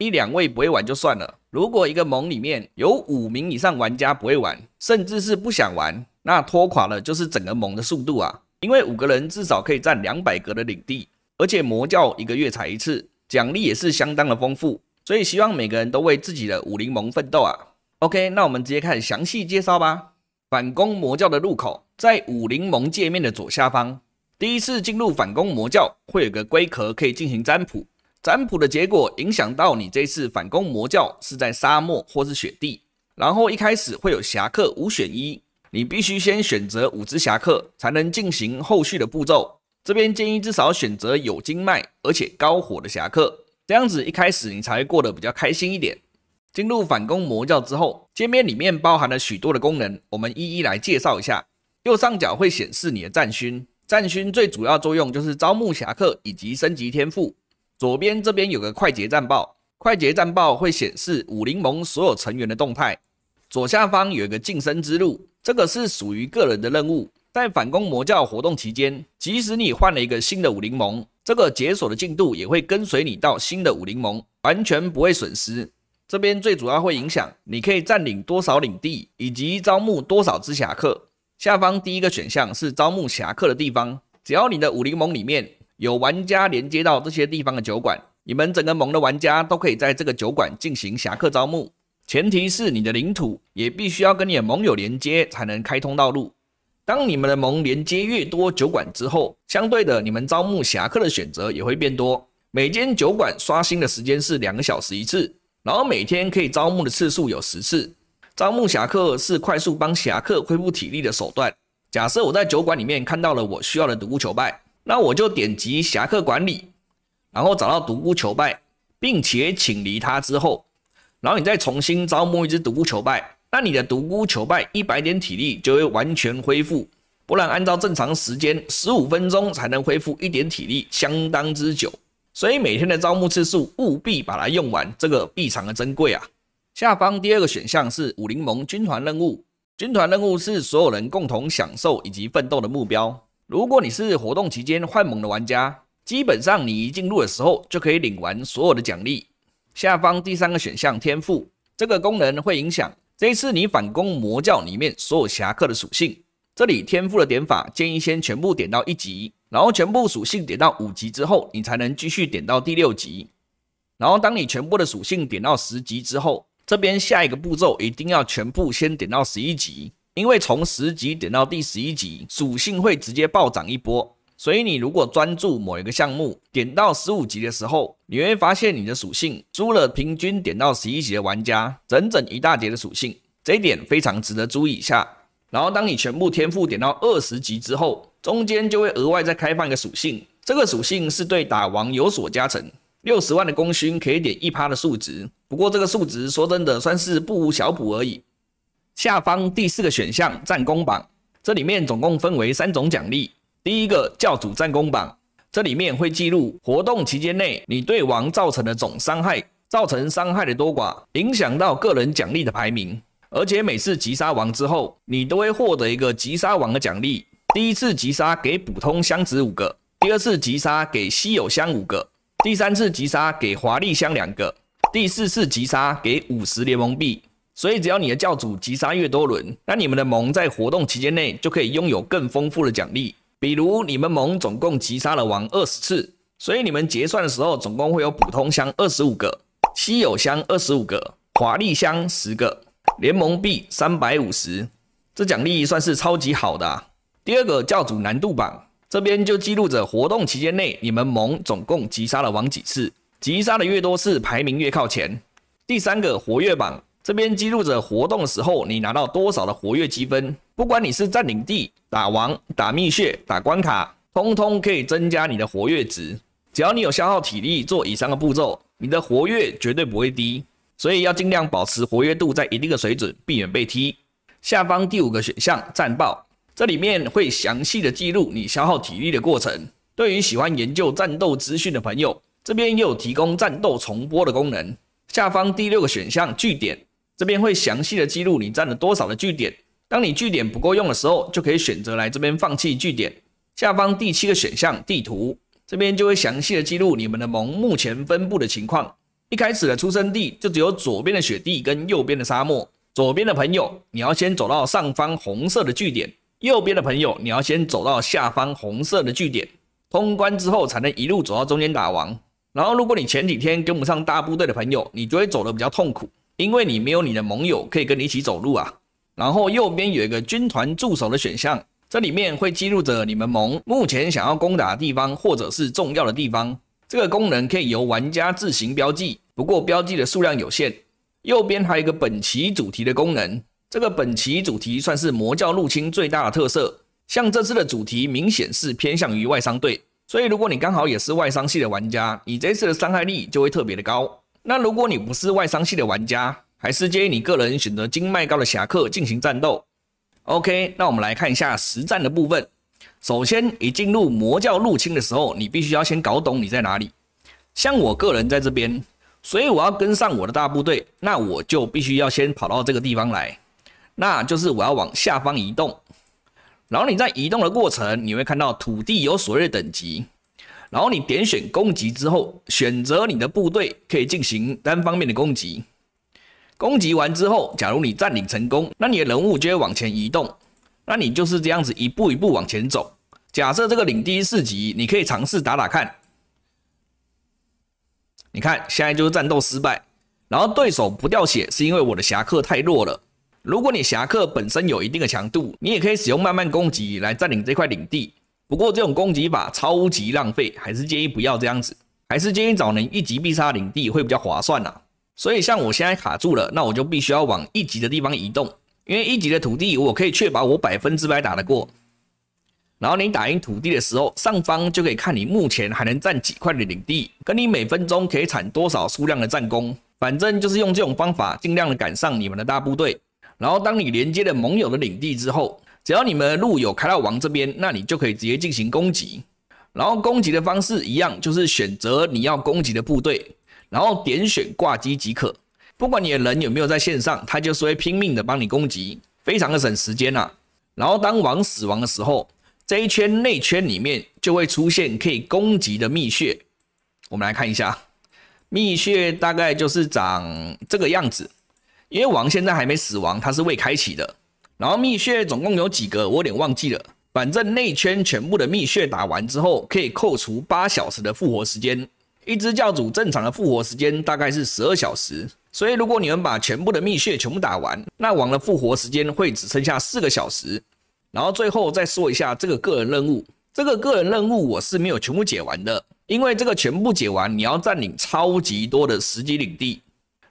一两位不会玩就算了，如果一个盟里面有五名以上玩家不会玩，甚至是不想玩，那拖垮了就是整个盟的速度啊！因为五个人至少可以占两百格的领地，而且魔教一个月才一次，奖励也是相当的丰富，所以希望每个人都为自己的武林盟奋斗啊！OK，那我们直接看详细介绍吧。反攻魔教的入口在武林盟界面的左下方，第一次进入反攻魔教会有个龟壳可以进行占卜。占卜的结果影响到你这次反攻魔教是在沙漠或是雪地，然后一开始会有侠客五选一，你必须先选择五只侠客才能进行后续的步骤。这边建议至少选择有经脉而且高火的侠客，这样子一开始你才会过得比较开心一点。进入反攻魔教之后，界面里面包含了许多的功能，我们一一来介绍一下。右上角会显示你的战勋，战勋最主要作用就是招募侠客以及升级天赋。左边这边有个快捷战报，快捷战报会显示武林盟所有成员的动态。左下方有一个晋升之路，这个是属于个人的任务。在反攻魔教活动期间，即使你换了一个新的武林盟，这个解锁的进度也会跟随你到新的武林盟，完全不会损失。这边最主要会影响你可以占领多少领地，以及招募多少只侠客。下方第一个选项是招募侠客的地方，只要你的武林盟里面。有玩家连接到这些地方的酒馆，你们整个盟的玩家都可以在这个酒馆进行侠客招募，前提是你的领土也必须要跟你的盟友连接才能开通道路。当你们的盟连接越多酒馆之后，相对的你们招募侠客的选择也会变多。每间酒馆刷新的时间是两个小时一次，然后每天可以招募的次数有十次。招募侠客是快速帮侠客恢复体力的手段。假设我在酒馆里面看到了我需要的独孤求败。那我就点击侠客管理，然后找到独孤求败，并且请离他之后，然后你再重新招募一只独孤求败，那你的独孤求败一百点体力就会完全恢复，不然按照正常时间十五分钟才能恢复一点体力，相当之久。所以每天的招募次数务必把它用完，这个异常的珍贵啊！下方第二个选项是武林盟军团任务，军团任务是所有人共同享受以及奋斗的目标。如果你是活动期间幻盟的玩家，基本上你一进入的时候就可以领完所有的奖励。下方第三个选项天赋，这个功能会影响这一次你反攻魔教里面所有侠客的属性。这里天赋的点法建议先全部点到一级，然后全部属性点到五级之后，你才能继续点到第六级。然后当你全部的属性点到十级之后，这边下一个步骤一定要全部先点到十一级。因为从十级点到第十一级，属性会直接暴涨一波，所以你如果专注某一个项目，点到十五级的时候，你会发现你的属性追了平均点到十一级的玩家整整一大截的属性，这一点非常值得注意一下。然后当你全部天赋点到二十级之后，中间就会额外再开放一个属性，这个属性是对打王有所加成，六十万的功勋可以点一趴的数值，不过这个数值说真的算是不无小补而已。下方第四个选项战功榜，这里面总共分为三种奖励。第一个教主战功榜，这里面会记录活动期间内你对王造成的总伤害，造成伤害的多寡，影响到个人奖励的排名。而且每次击杀王之后，你都会获得一个击杀王的奖励。第一次击杀给普通箱子五个，第二次击杀给稀有箱五个，第三次击杀给华丽箱两个，第四次击杀给五十联盟币。所以，只要你的教主击杀越多轮，那你们的盟在活动期间内就可以拥有更丰富的奖励。比如，你们盟总共击杀了王二十次，所以你们结算的时候，总共会有普通箱二十五个，稀有箱二十五个，华丽箱十个，联盟币三百五十。这奖励算是超级好的。第二个教主难度榜，这边就记录着活动期间内你们盟总共击杀了王几次，击杀的越多次，排名越靠前。第三个活跃榜。这边记录着活动的时候，你拿到多少的活跃积分。不管你是占领地、打王、打蜜穴、打关卡，通通可以增加你的活跃值。只要你有消耗体力做以上的步骤，你的活跃绝对不会低。所以要尽量保持活跃度在一定的水准，避免被踢。下方第五个选项战报，这里面会详细的记录你消耗体力的过程。对于喜欢研究战斗资讯的朋友，这边又有提供战斗重播的功能。下方第六个选项据点。这边会详细的记录你占了多少的据点，当你据点不够用的时候，就可以选择来这边放弃据点。下方第七个选项地图，这边就会详细的记录你们的盟目前分布的情况。一开始的出生地就只有左边的雪地跟右边的沙漠。左边的朋友你要先走到上方红色的据点，右边的朋友你要先走到下方红色的据点。通关之后才能一路走到中间打王。然后如果你前几天跟不上大部队的朋友，你就会走的比较痛苦。因为你没有你的盟友可以跟你一起走路啊，然后右边有一个军团驻守的选项，这里面会记录着你们盟目前想要攻打的地方或者是重要的地方。这个功能可以由玩家自行标记，不过标记的数量有限。右边还有一个本期主题的功能，这个本期主题算是魔教入侵最大的特色。像这次的主题明显是偏向于外伤队，所以如果你刚好也是外伤系的玩家，你这次的伤害力就会特别的高。那如果你不是外伤系的玩家，还是建议你个人选择经脉高的侠客进行战斗。OK，那我们来看一下实战的部分。首先，一进入魔教入侵的时候，你必须要先搞懂你在哪里。像我个人在这边，所以我要跟上我的大部队，那我就必须要先跑到这个地方来。那就是我要往下方移动。然后你在移动的过程，你会看到土地有谓的等级。然后你点选攻击之后，选择你的部队可以进行单方面的攻击。攻击完之后，假如你占领成功，那你的人物就会往前移动。那你就是这样子一步一步往前走。假设这个领地四级，你可以尝试打打看。你看，现在就是战斗失败。然后对手不掉血，是因为我的侠客太弱了。如果你侠客本身有一定的强度，你也可以使用慢慢攻击来占领这块领地。不过这种攻击法超级浪费，还是建议不要这样子，还是建议找能一级必杀领地会比较划算啊。所以像我现在卡住了，那我就必须要往一级的地方移动，因为一级的土地我可以确保我百分之百打得过。然后你打赢土地的时候，上方就可以看你目前还能占几块的领地，跟你每分钟可以产多少数量的战功。反正就是用这种方法尽量的赶上你们的大部队。然后当你连接了盟友的领地之后。只要你们的路有开到王这边，那你就可以直接进行攻击。然后攻击的方式一样，就是选择你要攻击的部队，然后点选挂机即可。不管你的人有没有在线上，他就是会拼命的帮你攻击，非常的省时间呐。然后当王死亡的时候，这一圈内圈里面就会出现可以攻击的密穴。我们来看一下，密穴大概就是长这个样子。因为王现在还没死亡，它是未开启的。然后蜜穴总共有几个，我有点忘记了。反正内圈全部的蜜穴打完之后，可以扣除八小时的复活时间。一只教主正常的复活时间大概是十二小时，所以如果你们把全部的蜜穴全部打完，那王的复活时间会只剩下四个小时。然后最后再说一下这个个人任务，这个个人任务我是没有全部解完的，因为这个全部解完你要占领超级多的十级领地。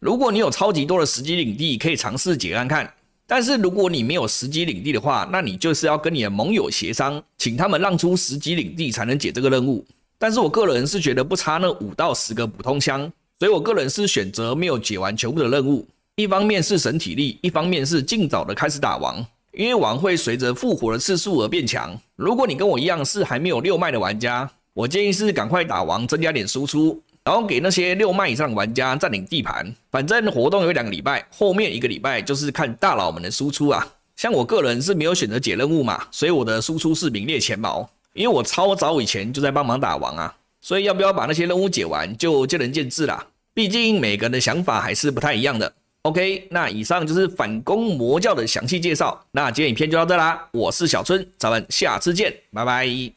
如果你有超级多的十级领地，可以尝试解看看。但是如果你没有十级领地的话，那你就是要跟你的盟友协商，请他们让出十级领地才能解这个任务。但是我个人是觉得不差那五到十个普通枪，所以我个人是选择没有解完全部的任务。一方面是省体力，一方面是尽早的开始打王，因为王会随着复活的次数而变强。如果你跟我一样是还没有六脉的玩家，我建议是赶快打王，增加点输出。然后给那些六万以上玩家占领地盘，反正活动有两个礼拜，后面一个礼拜就是看大佬们的输出啊。像我个人是没有选择解任务嘛，所以我的输出是名列前茅，因为我超早以前就在帮忙打王啊。所以要不要把那些任务解完，就见仁见智了，毕竟每个人的想法还是不太一样的。OK，那以上就是反攻魔教的详细介绍，那今天影片就到这啦，我是小春，咱们下次见，拜拜。